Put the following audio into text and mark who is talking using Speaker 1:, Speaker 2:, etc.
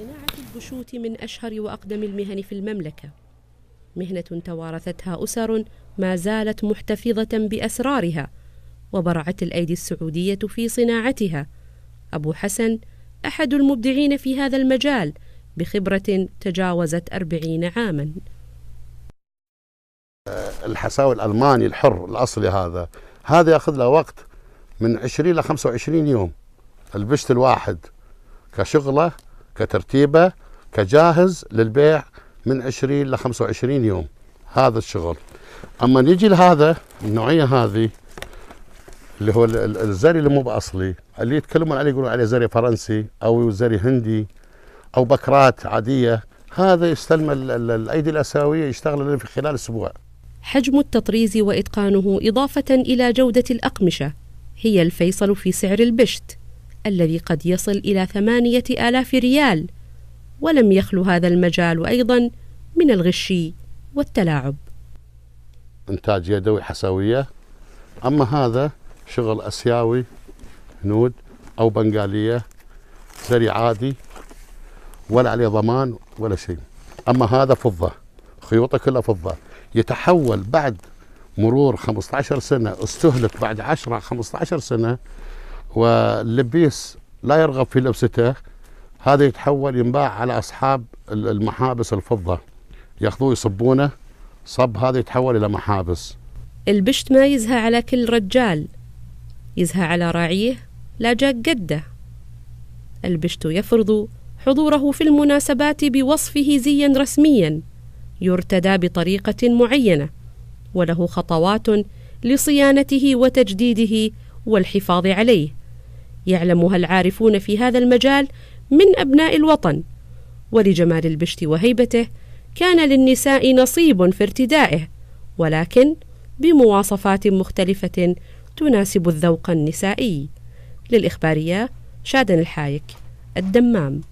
Speaker 1: صناعة البشوت من أشهر وأقدم المهن في المملكة مهنة توارثتها أسر ما زالت محتفظة بأسرارها وبرعت الأيدي السعودية في صناعتها أبو حسن أحد المبدعين في هذا المجال بخبرة تجاوزت أربعين عاما
Speaker 2: الحساوي الألماني الحر الأصلي هذا هذا يأخذ له وقت من 20 إلى 25 يوم البشت الواحد كشغله كترتيبه كجاهز للبيع من 20 ل 25 يوم هذا الشغل اما نيجي لهذا النوعيه هذه اللي هو الزري اللي مو باصلي اللي يتكلمون عليه يقولون عليه زري فرنسي او زري هندي او بكرات عاديه هذا يستلم الايدي الاسيويه يشتغل في خلال اسبوع
Speaker 1: حجم التطريز واتقانه اضافه الى جوده الاقمشه هي الفيصل في سعر البشت الذي قد يصل إلى ثمانية آلاف ريال ولم يخل هذا المجال أيضا من الغش والتلاعب
Speaker 2: إنتاج يدوي حسوية أما هذا شغل أسيوي هنود أو بنغالية زري عادي ولا عليه ضمان ولا شيء أما هذا فضة خيوطه كلها فضة يتحول بعد مرور 15 سنة استهلك بعد 10 15 سنة واللبيس لا يرغب في لبسته هذا يتحول ينباع على أصحاب المحابس الفضة ياخذوه يصبونه صب هذا يتحول إلى محابس
Speaker 1: البشت ما يزهى على كل رجال يزهى على راعيه لا جاك قده البشت يفرض حضوره في المناسبات بوصفه زيا رسميا يرتدى بطريقة معينة وله خطوات لصيانته وتجديده والحفاظ عليه يعلمها العارفون في هذا المجال من أبناء الوطن ولجمال البشت وهيبته كان للنساء نصيب في ارتدائه ولكن بمواصفات مختلفة تناسب الذوق النسائي للإخبارية شادن الحايك الدمام